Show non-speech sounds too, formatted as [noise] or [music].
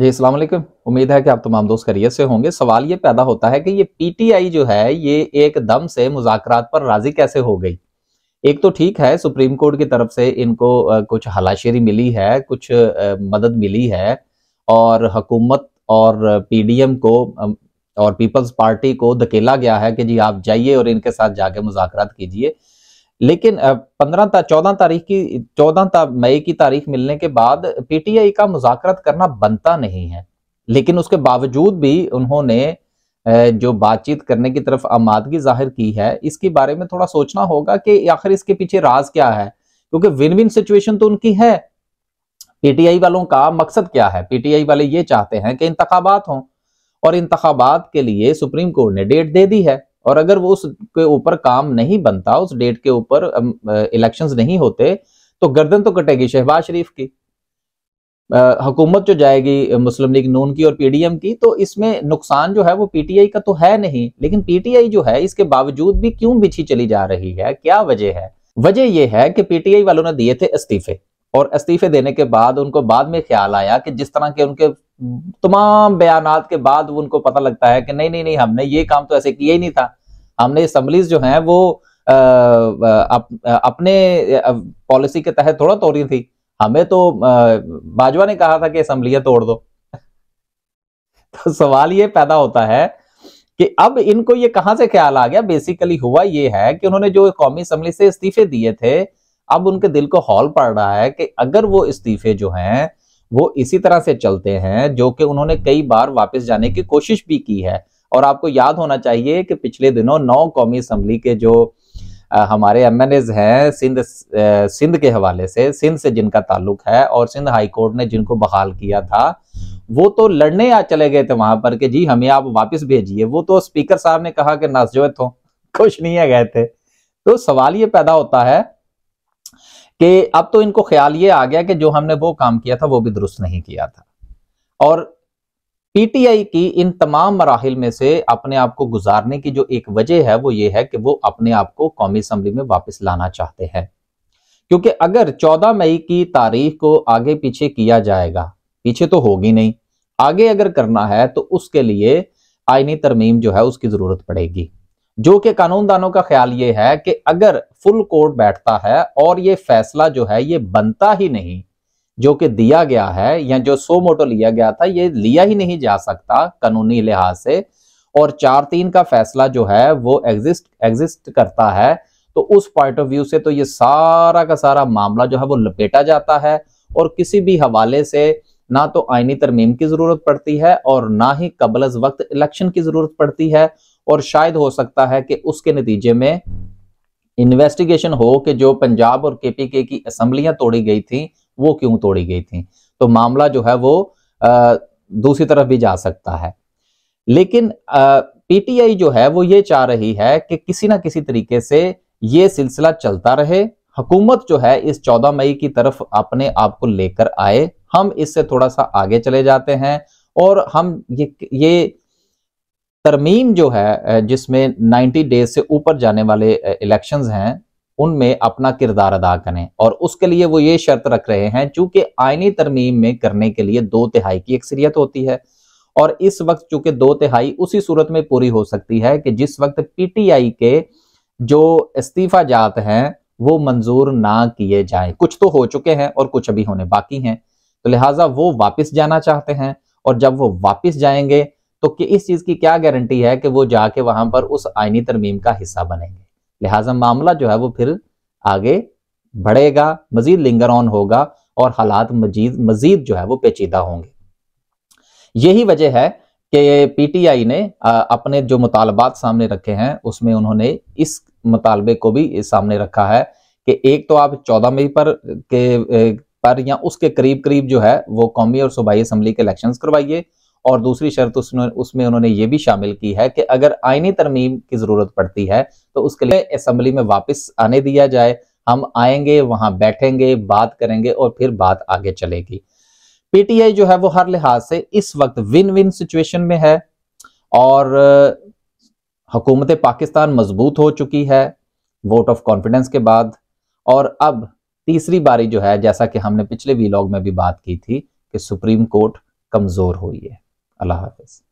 जी अस्सलाम वालेकुम उम्मीद है कि आप तमाम दोस्त करियर से होंगे सवाल ये पैदा होता है कि ये पीटीआई जो है ये एक दम से मुजाकरात पर राजी कैसे हो गई एक तो ठीक है सुप्रीम कोर्ट की तरफ से इनको कुछ हलाशेरी मिली है कुछ मदद मिली है और हकूमत और पीडीएम को और पीपल्स पार्टी को धकेला गया है कि जी आप जाइए और इनके साथ जाके मुजाकरात कीजिए लेकिन पंद्रह चौदह तारीख की चौदह मई की तारीख मिलने के बाद पीटीआई का मुजाकरत करना बनता नहीं है लेकिन उसके बावजूद भी उन्होंने जो बातचीत करने की तरफ आमादगी जाहिर की है इसके बारे में थोड़ा सोचना होगा कि आखिर इसके पीछे राज क्या है क्योंकि विन विन सिचुएशन तो उनकी है पीटीआई वालों का मकसद क्या है पीटीआई वाले ये चाहते हैं कि इंतबात हों और इंतबात के लिए सुप्रीम कोर्ट ने डेट दे दी है और अगर वो उसके ऊपर काम नहीं बनता उस डेट के ऊपर इलेक्शन नहीं होते तो गर्दन तो कटेगी शहबाज शरीफ की हुकूमत जो जाएगी मुस्लिम लीग नून की और पीडीएम की तो इसमें नुकसान जो है वो पीटीआई का तो है नहीं लेकिन पीटीआई जो है इसके बावजूद भी क्यों बिछी चली जा रही है क्या वजह है वजह यह है कि पीटीआई वालों ने दिए थे इस्तीफे और इस्तीफे देने के बाद उनको बाद में ख्याल आया कि जिस तरह के उनके तमाम बयान के बाद उनको पता लगता है कि नहीं नहीं नहीं हमने ये काम तो ऐसे किया ही नहीं था हमने असम्बलीज जो हैं वो अप, अपने पॉलिसी के तहत थोड़ा तोड़ी थी हमें तो बाजवा ने कहा था कि असम्बलियां तोड़ दो [laughs] तो सवाल ये पैदा होता है कि अब इनको ये कहां से ख्याल आ गया बेसिकली हुआ ये है कि उन्होंने जो कौमी असम्बली से इस्तीफे दिए थे अब उनके दिल को हॉल पड़ रहा है कि अगर वो इस्तीफे जो हैं वो इसी तरह से चलते हैं जो कि उन्होंने कई बार वापस जाने की कोशिश भी की है और आपको याद होना चाहिए कि पिछले दिनों नौ कौमी असम्बली के जो आ, हमारे एम हैं सिंध सिंध के हवाले से सिंध से जिनका ताल्लुक है और सिंध हाई कोर्ट ने जिनको बहाल किया था वो तो लड़ने आ चले गए थे वहां पर कि जी हमें आप वापस भेजिए वो तो स्पीकर साहब ने कहा कि नाजोत हो खुश नहीं है गए थे तो सवाल ये पैदा होता है कि अब तो इनको ख्याल ये आ गया कि जो हमने वो काम किया था वो भी दुरुस्त नहीं किया था और पीटीआई की इन तमाम मराहल में से अपने आप को गुजारने की जो एक वजह है वो ये है कि वो अपने आप को कौमी असम्बली में वापस लाना चाहते हैं क्योंकि अगर 14 मई की तारीख को आगे पीछे किया जाएगा पीछे तो होगी नहीं आगे अगर करना है तो उसके लिए आईनी तरमीम जो है उसकी जरूरत पड़ेगी जो कि कानूनदानों का ख्याल ये है कि अगर फुल कोर्ट बैठता है और ये फैसला जो है ये बनता ही नहीं जो कि दिया गया है या जो सो मोटो लिया गया था ये लिया ही नहीं जा सकता कानूनी लिहाज से और चार तीन का फैसला जो है वो एग्जिस्ट एग्जिस्ट करता है तो उस पॉइंट ऑफ व्यू से तो ये सारा का सारा मामला जो है वो लपेटा जाता है और किसी भी हवाले से ना तो आइनी तरमीम की जरूरत पड़ती है और ना ही कबल वक्त इलेक्शन की जरूरत पड़ती है और शायद हो सकता है कि उसके नतीजे में इन्वेस्टिगेशन हो कि जो पंजाब और के की असम्बलियां तोड़ी गई थी वो क्यों तोड़ी गई थी तो मामला जो है वो आ, दूसरी तरफ भी जा सकता है लेकिन पीटीआई जो है वो ये चाह रही है कि किसी ना किसी तरीके से ये सिलसिला चलता रहे हुकूमत जो है इस 14 मई की तरफ अपने आप को लेकर आए हम इससे थोड़ा सा आगे चले जाते हैं और हम ये ये तरमीम जो है जिसमें 90 डेज से ऊपर जाने वाले इलेक्शंस हैं उनमें अपना किरदार अदा करें और उसके लिए वो ये शर्त रख रहे हैं चूंकि आइनी तरमीम में करने के लिए दो तिहाई की अक्सरियत होती है और इस वक्त चूंकि दो तिहाई उसी सूरत में पूरी हो सकती है कि जिस वक्त पीटीआई के जो इस्तीफा जात हैं वो मंजूर ना किए जाए कुछ तो हो चुके हैं और कुछ अभी होने बाकी हैं तो लिहाजा वो वापस जाना चाहते हैं और जब वो वापस जाएंगे तो कि इस चीज़ की क्या गारंटी है कि वो जाके वहां पर उस आईनी तरमीम का हिस्सा बनेंगे लिहाजा मामला जो है वो फिर आगे बढ़ेगा मजीद लिंगर ऑन होगा और हालात मजीद मजीद जो है वो पेचीदा होंगे यही वजह है कि पीटीआई ने अपने जो मुतालबात सामने रखे हैं उसमें उन्होंने इस मुतालबे को भी सामने रखा है कि एक तो आप चौदह मई पर के पर या उसके करीब करीब जो है वो कौमी और सूबाई असम्बली के इलेक्शन करवाइए और दूसरी शर्त उसमें उसमें उन्होंने ये भी शामिल की है कि अगर आइनी तरमीम की ज़रूरत पड़ती है तो उसके लिए असम्बली में वापस आने दिया जाए हम आएंगे वहां बैठेंगे बात करेंगे और फिर बात आगे चलेगी पीटीआई जो है वो हर लिहाज से इस वक्त विन विन सिचुएशन में है और हुकूमत पाकिस्तान मजबूत हो चुकी है वोट ऑफ कॉन्फिडेंस के बाद और अब तीसरी बारी जो है जैसा कि हमने पिछले वीलॉग में भी बात की थी कि सुप्रीम कोर्ट कमजोर हुई है अल्लाह हाफिज़